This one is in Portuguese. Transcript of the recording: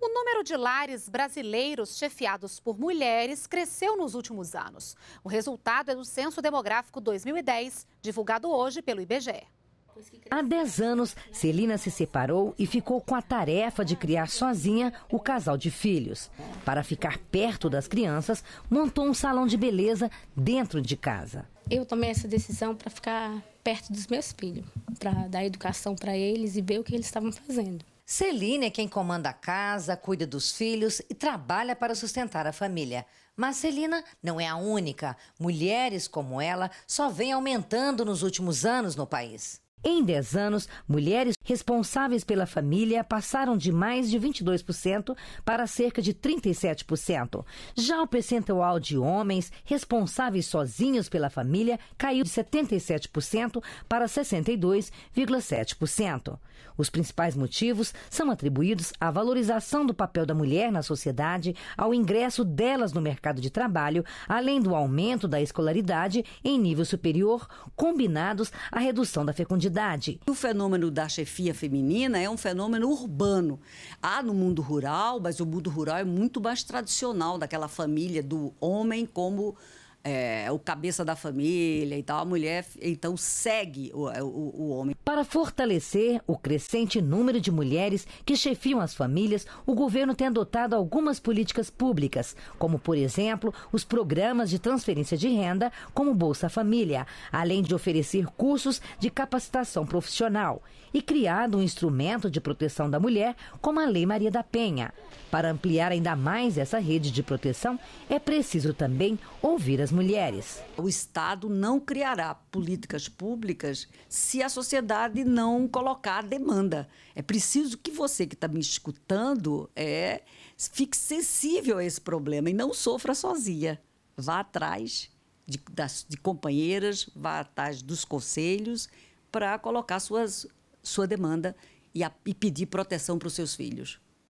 O número de lares brasileiros chefiados por mulheres cresceu nos últimos anos. O resultado é do Censo Demográfico 2010, divulgado hoje pelo IBGE. Há 10 anos, Celina se separou e ficou com a tarefa de criar sozinha o casal de filhos. Para ficar perto das crianças, montou um salão de beleza dentro de casa. Eu tomei essa decisão para ficar perto dos meus filhos, para dar educação para eles e ver o que eles estavam fazendo. Celina é quem comanda a casa, cuida dos filhos e trabalha para sustentar a família. Mas Celina não é a única. Mulheres como ela só vem aumentando nos últimos anos no país. Em 10 anos, mulheres responsáveis pela família passaram de mais de 22% para cerca de 37%. Já o percentual de homens responsáveis sozinhos pela família caiu de 77% para 62,7%. Os principais motivos são atribuídos à valorização do papel da mulher na sociedade, ao ingresso delas no mercado de trabalho, além do aumento da escolaridade em nível superior, combinados à redução da fecundidade de idade? O fenômeno da chefia feminina é um fenômeno urbano. Há no mundo rural, mas o mundo rural é muito mais tradicional daquela família do homem como é, o cabeça da família e tal. A mulher, então, segue o, é, o, o homem. Para fortalecer o crescente número de mulheres que chefiam as famílias, o governo tem adotado algumas políticas públicas, como, por exemplo, os programas de transferência de renda, como Bolsa Família, além de oferecer cursos de capacitação profissional e criado um instrumento de proteção da mulher, como a Lei Maria da Penha. Para ampliar ainda mais essa rede de proteção, é preciso também ouvir as mulheres. O Estado não criará políticas públicas se a sociedade não colocar a demanda. É preciso que você que está me escutando é, fique sensível a esse problema e não sofra sozinha. Vá atrás de, das, de companheiras, vá atrás dos conselhos para colocar suas, sua demanda e, a, e pedir proteção para os seus filhos.